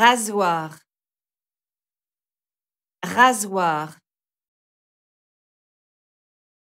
rasoir rasoir